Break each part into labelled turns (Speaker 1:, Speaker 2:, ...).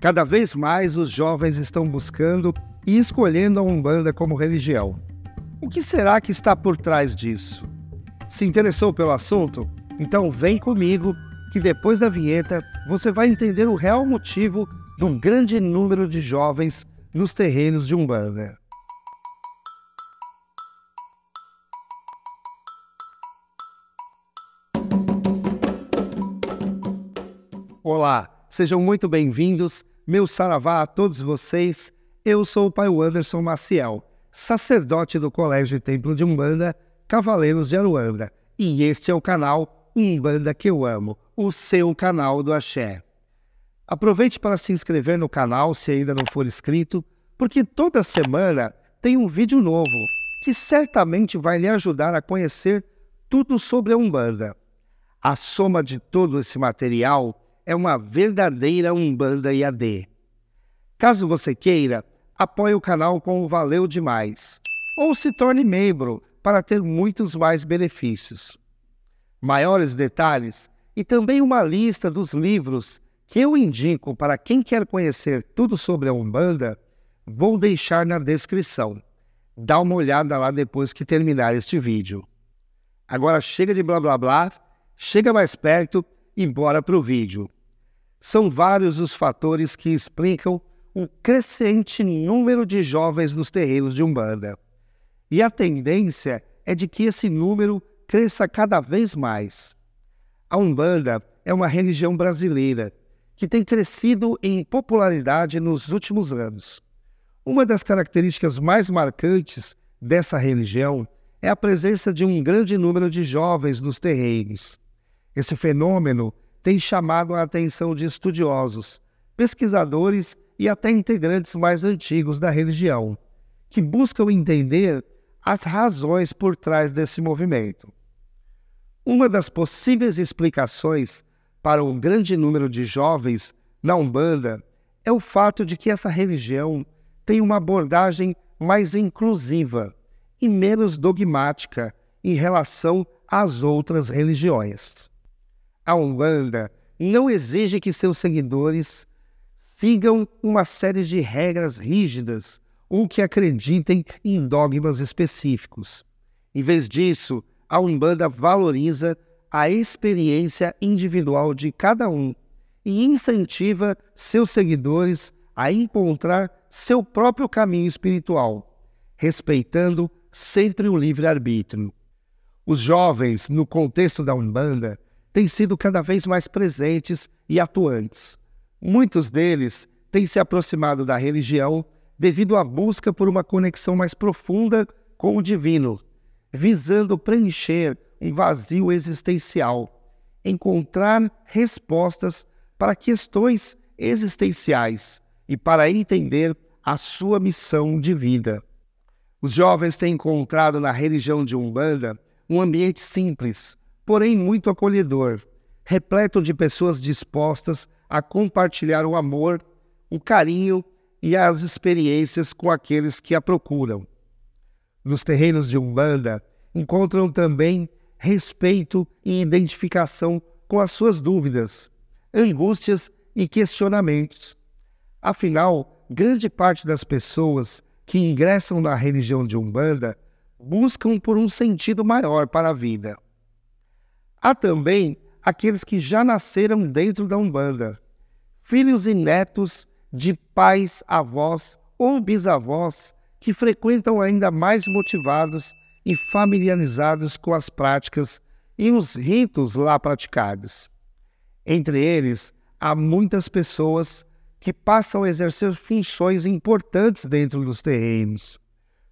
Speaker 1: Cada vez mais os jovens estão buscando e escolhendo a Umbanda como religião. O que será que está por trás disso? Se interessou pelo assunto? Então vem comigo que depois da vinheta você vai entender o real motivo do grande número de jovens nos terrenos de Umbanda. Olá, sejam muito bem-vindos meu saravá a todos vocês. Eu sou o Pai Anderson Maciel, sacerdote do Colégio Templo de Umbanda, Cavaleiros de Aruanda. E este é o canal Umbanda que eu amo, o seu canal do Axé. Aproveite para se inscrever no canal se ainda não for inscrito, porque toda semana tem um vídeo novo que certamente vai lhe ajudar a conhecer tudo sobre a Umbanda. A soma de todo esse material é uma verdadeira Umbanda IAD. Caso você queira, apoie o canal com o Valeu Demais ou se torne membro para ter muitos mais benefícios. Maiores detalhes e também uma lista dos livros que eu indico para quem quer conhecer tudo sobre a Umbanda, vou deixar na descrição. Dá uma olhada lá depois que terminar este vídeo. Agora chega de blá blá blá, chega mais perto e bora pro vídeo. São vários os fatores que explicam o crescente número de jovens nos terreiros de Umbanda. E a tendência é de que esse número cresça cada vez mais. A Umbanda é uma religião brasileira que tem crescido em popularidade nos últimos anos. Uma das características mais marcantes dessa religião é a presença de um grande número de jovens nos terreiros. Esse fenômeno tem chamado a atenção de estudiosos, pesquisadores e até integrantes mais antigos da religião, que buscam entender as razões por trás desse movimento. Uma das possíveis explicações para o um grande número de jovens na Umbanda é o fato de que essa religião tem uma abordagem mais inclusiva e menos dogmática em relação às outras religiões a Umbanda não exige que seus seguidores sigam uma série de regras rígidas ou que acreditem em dogmas específicos. Em vez disso, a Umbanda valoriza a experiência individual de cada um e incentiva seus seguidores a encontrar seu próprio caminho espiritual, respeitando sempre o livre-arbítrio. Os jovens, no contexto da Umbanda, têm sido cada vez mais presentes e atuantes. Muitos deles têm se aproximado da religião devido à busca por uma conexão mais profunda com o divino, visando preencher um vazio existencial, encontrar respostas para questões existenciais e para entender a sua missão de vida. Os jovens têm encontrado na religião de Umbanda um ambiente simples, porém muito acolhedor, repleto de pessoas dispostas a compartilhar o amor, o carinho e as experiências com aqueles que a procuram. Nos terrenos de Umbanda, encontram também respeito e identificação com as suas dúvidas, angústias e questionamentos. Afinal, grande parte das pessoas que ingressam na religião de Umbanda buscam por um sentido maior para a vida. Há também aqueles que já nasceram dentro da Umbanda, filhos e netos de pais, avós ou bisavós que frequentam ainda mais motivados e familiarizados com as práticas e os ritos lá praticados. Entre eles, há muitas pessoas que passam a exercer funções importantes dentro dos terrenos,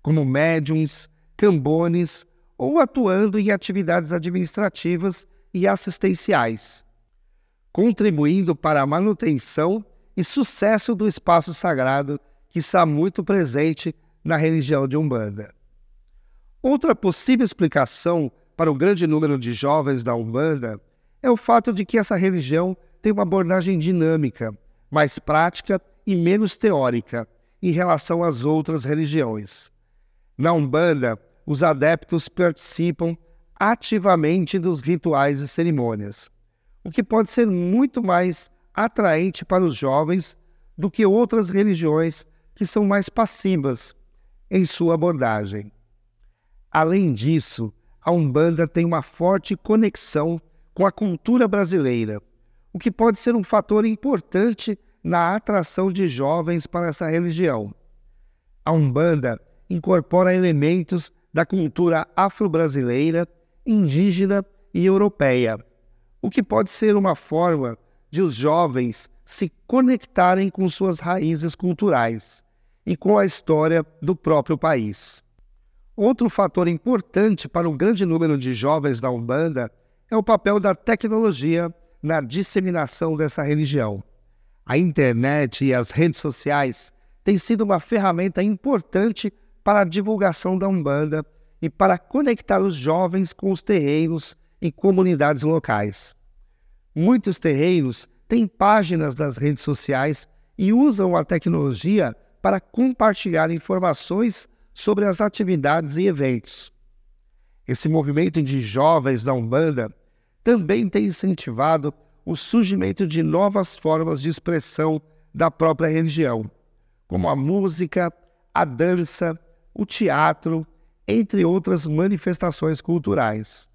Speaker 1: como médiums, cambones, ou atuando em atividades administrativas e assistenciais, contribuindo para a manutenção e sucesso do espaço sagrado que está muito presente na religião de Umbanda. Outra possível explicação para o grande número de jovens da Umbanda é o fato de que essa religião tem uma abordagem dinâmica, mais prática e menos teórica em relação às outras religiões. Na Umbanda, os adeptos participam ativamente dos rituais e cerimônias, o que pode ser muito mais atraente para os jovens do que outras religiões que são mais passivas em sua abordagem. Além disso, a Umbanda tem uma forte conexão com a cultura brasileira, o que pode ser um fator importante na atração de jovens para essa religião. A Umbanda incorpora elementos da cultura afro-brasileira, indígena e europeia, o que pode ser uma forma de os jovens se conectarem com suas raízes culturais e com a história do próprio país. Outro fator importante para um grande número de jovens da Umbanda é o papel da tecnologia na disseminação dessa religião. A internet e as redes sociais têm sido uma ferramenta importante para a divulgação da Umbanda e para conectar os jovens com os terreiros e comunidades locais. Muitos terreiros têm páginas nas redes sociais e usam a tecnologia para compartilhar informações sobre as atividades e eventos. Esse movimento de jovens da Umbanda também tem incentivado o surgimento de novas formas de expressão da própria religião, como a música, a dança o teatro, entre outras manifestações culturais.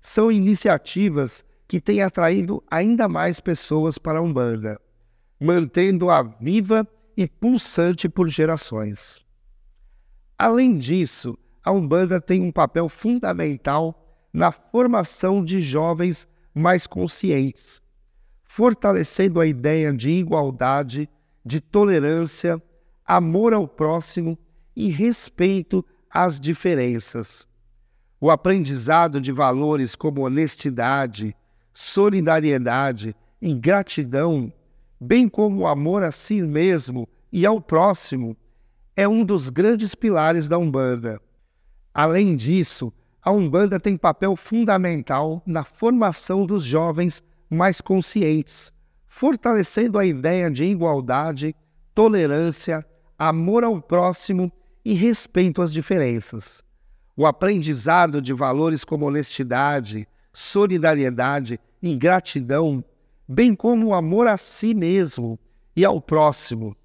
Speaker 1: São iniciativas que têm atraído ainda mais pessoas para a Umbanda, mantendo-a viva e pulsante por gerações. Além disso, a Umbanda tem um papel fundamental na formação de jovens mais conscientes, fortalecendo a ideia de igualdade, de tolerância, amor ao próximo e respeito às diferenças. O aprendizado de valores como honestidade, solidariedade e gratidão, bem como o amor a si mesmo e ao próximo, é um dos grandes pilares da Umbanda. Além disso, a Umbanda tem papel fundamental na formação dos jovens mais conscientes, fortalecendo a ideia de igualdade, tolerância, amor ao próximo e respeito às diferenças. O aprendizado de valores como honestidade, solidariedade e gratidão, bem como o amor a si mesmo e ao próximo,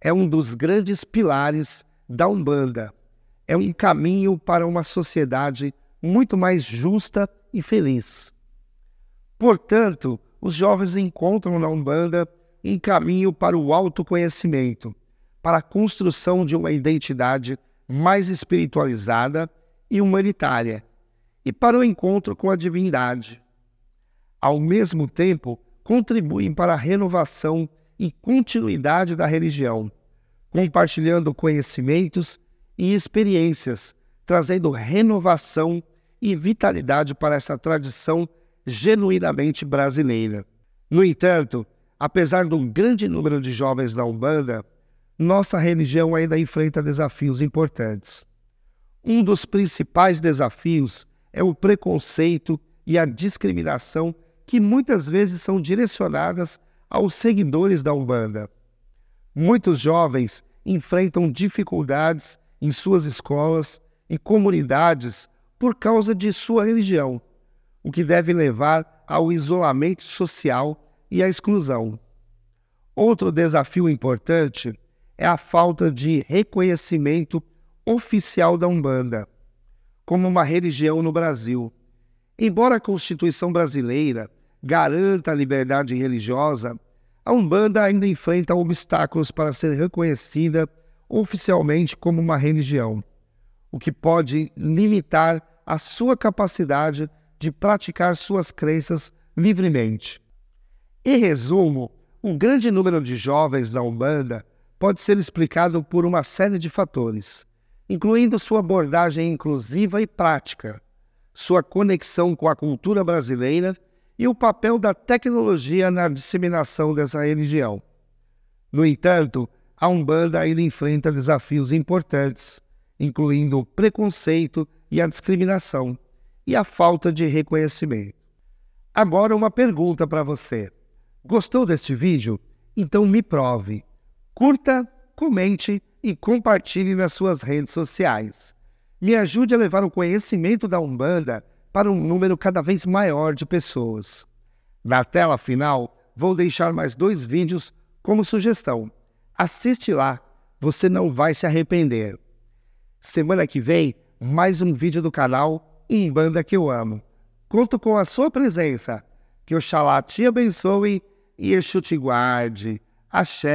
Speaker 1: é um dos grandes pilares da Umbanda. É um caminho para uma sociedade muito mais justa e feliz. Portanto, os jovens encontram na Umbanda um caminho para o autoconhecimento, para a construção de uma identidade mais espiritualizada e humanitária, e para o encontro com a divindade. Ao mesmo tempo, contribuem para a renovação e continuidade da religião, compartilhando conhecimentos e experiências, trazendo renovação e vitalidade para essa tradição genuinamente brasileira. No entanto, apesar do grande número de jovens da Umbanda, nossa religião ainda enfrenta desafios importantes. Um dos principais desafios é o preconceito e a discriminação que muitas vezes são direcionadas aos seguidores da Umbanda. Muitos jovens enfrentam dificuldades em suas escolas e comunidades por causa de sua religião, o que deve levar ao isolamento social e à exclusão. Outro desafio importante é a falta de reconhecimento oficial da Umbanda como uma religião no Brasil. Embora a Constituição brasileira garanta a liberdade religiosa, a Umbanda ainda enfrenta obstáculos para ser reconhecida oficialmente como uma religião, o que pode limitar a sua capacidade de praticar suas crenças livremente. Em resumo, um grande número de jovens da Umbanda pode ser explicado por uma série de fatores, incluindo sua abordagem inclusiva e prática, sua conexão com a cultura brasileira e o papel da tecnologia na disseminação dessa religião. No entanto, a Umbanda ainda enfrenta desafios importantes, incluindo o preconceito e a discriminação, e a falta de reconhecimento. Agora, uma pergunta para você. Gostou deste vídeo? Então me prove. Curta, comente e compartilhe nas suas redes sociais. Me ajude a levar o conhecimento da Umbanda para um número cada vez maior de pessoas. Na tela final, vou deixar mais dois vídeos como sugestão. Assiste lá, você não vai se arrepender. Semana que vem, mais um vídeo do canal Umbanda que eu amo. Conto com a sua presença. Que Oxalá te abençoe e Exu te guarde. Axé!